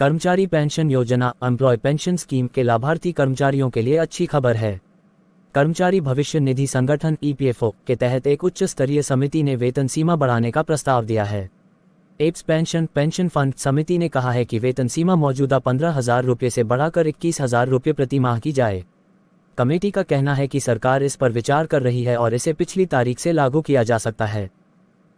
कर्मचारी पेंशन योजना employ pension scheme के लाभार्थी कर्मचारियों के लिए अच्छी खबर है कर्मचारी भविष्य निधि संगठन ईपीएफओ के तहत एक उच्च स्तरीय समिति ने वेतन सीमा बढ़ाने का प्रस्ताव दिया है एप्स पेंशन पेंशन फंड समिति ने कहा है कि वेतन सीमा मौजूदा पंद्रह हजार रुपये से बढ़ाकर इक्कीस हजार रुपये प्रति माह की जाए कमेटी का कहना है कि सरकार इस पर विचार कर रही है और इसे पिछली तारीख से लागू किया जा सकता है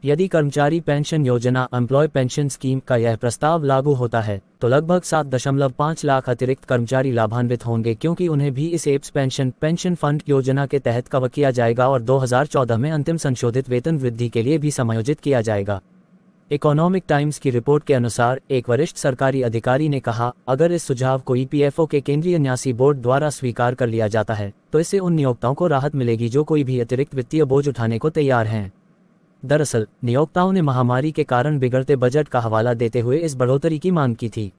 यदि कर्मचारी पेंशन योजना एम्प्लॉय पेंशन स्कीम का यह प्रस्ताव लागू होता है तो लगभग सात दशमलव पाँच लाख अतिरिक्त कर्मचारी लाभान्वित होंगे क्योंकि उन्हें भी इस एप्स पेंशन पेंशन फंड योजना के तहत कवर किया जाएगा और 2014 में अंतिम संशोधित वेतन वृद्धि के लिए भी समायोजित किया जाएगा इकोनॉमिक टाइम्स की रिपोर्ट के अनुसार एक वरिष्ठ सरकारी अधिकारी ने कहा अगर इस सुझाव को ईपीएफओ e के केंद्रीय न्यासी बोर्ड द्वारा स्वीकार कर लिया जाता है तो इससे उन नियोक्ताओं को राहत मिलेगी जो कोई भी अतिरिक्त वित्तीय बोझ उठाने को तैयार हैं दरअसल नियोक्ताओं ने महामारी के कारण बिगड़ते बजट का हवाला देते हुए इस बढ़ोतरी की मांग की थी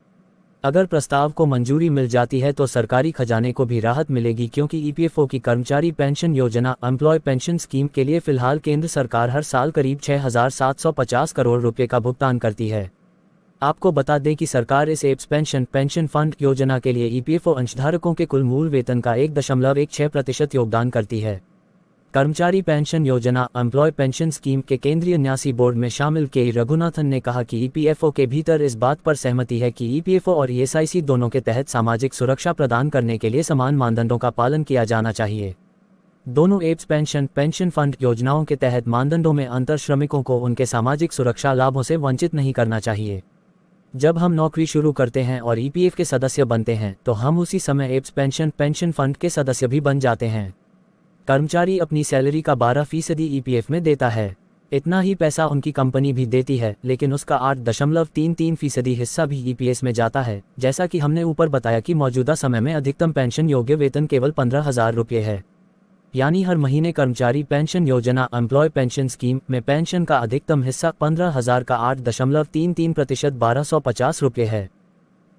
अगर प्रस्ताव को मंजूरी मिल जाती है तो सरकारी खजाने को भी राहत मिलेगी क्योंकि ईपीएफओ e की कर्मचारी पेंशन योजना एम्प्लॉय पेंशन स्कीम के लिए फिलहाल केंद्र सरकार हर साल करीब 6,750 करोड़ रुपए का भुगतान करती है आपको बता दें कि सरकार इस एप्स पेंशन पेंशन फंड योजना के लिए ईपीएफओ e अंशधारकों के कुल मूल वेतन का एक दशमलव एक छह प्रतिशत योगदान करती है कर्मचारी पेंशन योजना एम्प्लॉय पेंशन स्कीम के केंद्रीय न्यासी बोर्ड में शामिल के रघुनाथन ने कहा कि ईपीएफओ e के भीतर इस बात पर सहमति है कि ईपीएफओ e और ईएसआईसी e दोनों के तहत सामाजिक सुरक्षा प्रदान करने के लिए समान मानदंडों का पालन किया जाना चाहिए दोनों एप्स पेंशन पेंशन फंड योजनाओं के तहत मानदंडों में अंतर श्रमिकों को उनके सामाजिक सुरक्षा लाभों से वंचित नहीं करना चाहिए जब हम नौकरी शुरू करते हैं और ईपीएफ के सदस्य बनते हैं तो हम उसी समय एप्स पेंशन पेंशन फंड के सदस्य भी बन जाते हैं कर्मचारी अपनी सैलरी का बारह फीसदी ईपीएफ e में देता है इतना ही पैसा उनकी कंपनी भी देती है लेकिन उसका आठ दशमलव तीन तीन फीसदी हिस्सा भी ईपीएस e में जाता है जैसा कि हमने ऊपर बताया कि मौजूदा समय में अधिकतम पेंशन योग्य वेतन केवल पंद्रह हजार रुपये है यानी हर महीने कर्मचारी पेंशन योजना एम्प्लॉय पेंशन स्कीम में पेंशन का अधिकतम हिस्सा पंद्रह हजार का आठ दशमलव तीन तीन प्रतिशत बारह सौ पचास रुपये है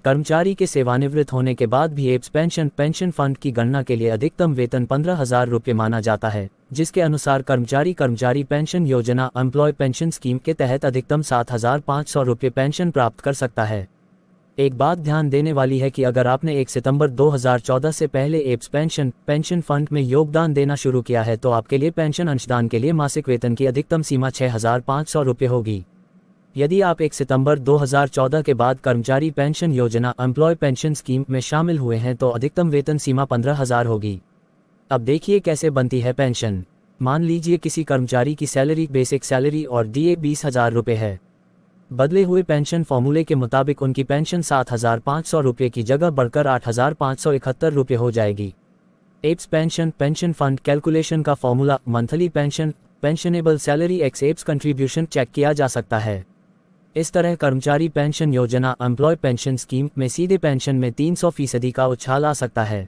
कर्मचारी के सेवानिवृत्त होने के बाद भी एप्स पेंशन पेंशन फंड की गणना के लिए अधिकतम वेतन पंद्रह हजार रुपये माना जाता है जिसके अनुसार कर्मचारी कर्मचारी पेंशन योजना एम्प्लॉय पेंशन स्कीम के तहत अधिकतम सात हजार पाँच सौ रुपये पेंशन प्राप्त कर सकता है एक बात ध्यान देने वाली है कि अगर आपने 1 सितंबर 2014 से पहले एप्स पेंशन पेंशन फंड में योगदान देना शुरू किया है तो आपके लिए पेंशन अंशदान के लिए मासिक वेतन की अधिकतम सीमा छः हजार पाँच सौ रुपये होगी यदि आप 1 सितंबर 2014 के बाद कर्मचारी पेंशन योजना एम्प्लॉय पेंशन स्कीम में शामिल हुए हैं तो अधिकतम वेतन सीमा पंद्रह हजार होगी अब देखिए कैसे बनती है पेंशन मान लीजिए किसी कर्मचारी की सैलरी बेसिक सैलरी और डीए बीस हजार रुपये है बदले हुए पेंशन फॉर्मूले के मुताबिक उनकी पेंशन सात हजार पाँच सौ रुपये की जगह बढ़कर आठ हजार पाँच सौ इकहत्तर रुपये हो जाएगी EPS pension pension fund calculation का formula monthly pension pensionable salary X EPS contribution check किया जा सकता है इस तरह कर्मचारी पेंशन योजना एम्प्लॉय पेंशन स्कीम में सीधे पेंशन में 300 फीसदी का उछाल आ सकता है